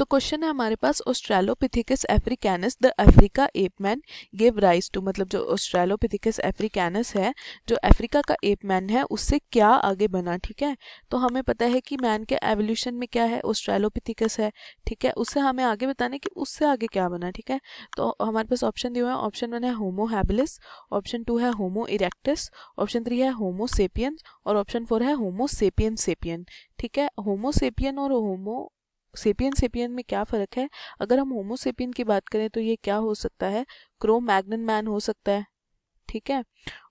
तो क्वेश्चन है हमारे पास australopithecus africanus the Africa ape man rise to मतलब जो ऑस्ट्रेलोपिथिकस एफ्रिकानस है जो अफ्रीका का एप मैन है उससे क्या आगे बना ठीक है तो हमें पता है कि मैन के एवोल्यूशन में क्या है ऑस्ट्रेलोपिथिकस है ठीक है उससे हमें आगे बताने कि उससे आगे क्या बना ठीक है तो हमारे पास ऑप्शन दिए हुए हैं ऑप्शन वन है होमो ऑप्शन टू है होमो इरेक्टस ऑप्शन थ्री है होमो सेपियन और ऑप्शन फोर है होमो सेपियन सेपियन ठीक है होमो सेपियन और होमो सेपियन सेपियन में क्या फ़र्क है अगर हम होमोसेपियन की बात करें तो ये क्या हो सकता है क्रो मैग्नन मैन हो सकता है ठीक है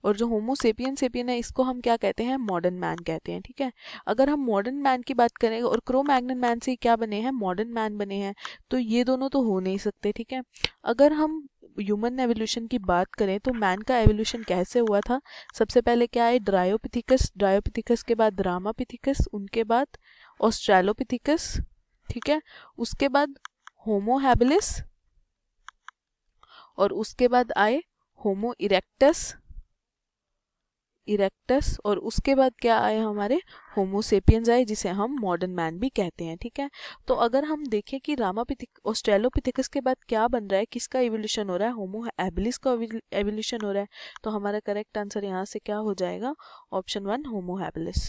और जो होमोसेपियन सेपियन है इसको हम क्या कहते हैं मॉडर्न मैन कहते हैं ठीक है अगर हम मॉडर्न मैन की बात करें और क्रो मैग्नन मैन से क्या बने हैं मॉडर्न मैन बने हैं तो ये दोनों तो हो नहीं सकते ठीक है अगर हम ह्यूमन एवोल्यूशन की बात करें तो मैन का एवोल्यूशन कैसे हुआ था सबसे पहले क्या है ड्रायोपिथिकस ड्रायोपिथिकस के बाद रामापिथिकस उनके बाद ऑस्ट्रेलोपिथिकस ठीक है उसके बाद होमो हैबिलिस और उसके बाद आए होमो इरेक्टस इरेक्टस और उसके बाद क्या आए हमारे होमोसेपियंस आए जिसे हम मॉडर्न मैन भी कहते हैं ठीक है तो अगर हम देखें कि रामापिथिक ऑस्ट्रेलोपिथिकस के बाद क्या बन रहा है किसका एवोल्यूशन हो रहा है होमो एबिलिस का एवोल्यूशन हो रहा है तो हमारा करेक्ट आंसर यहाँ से क्या हो जाएगा ऑप्शन वन होमो हैबिलिस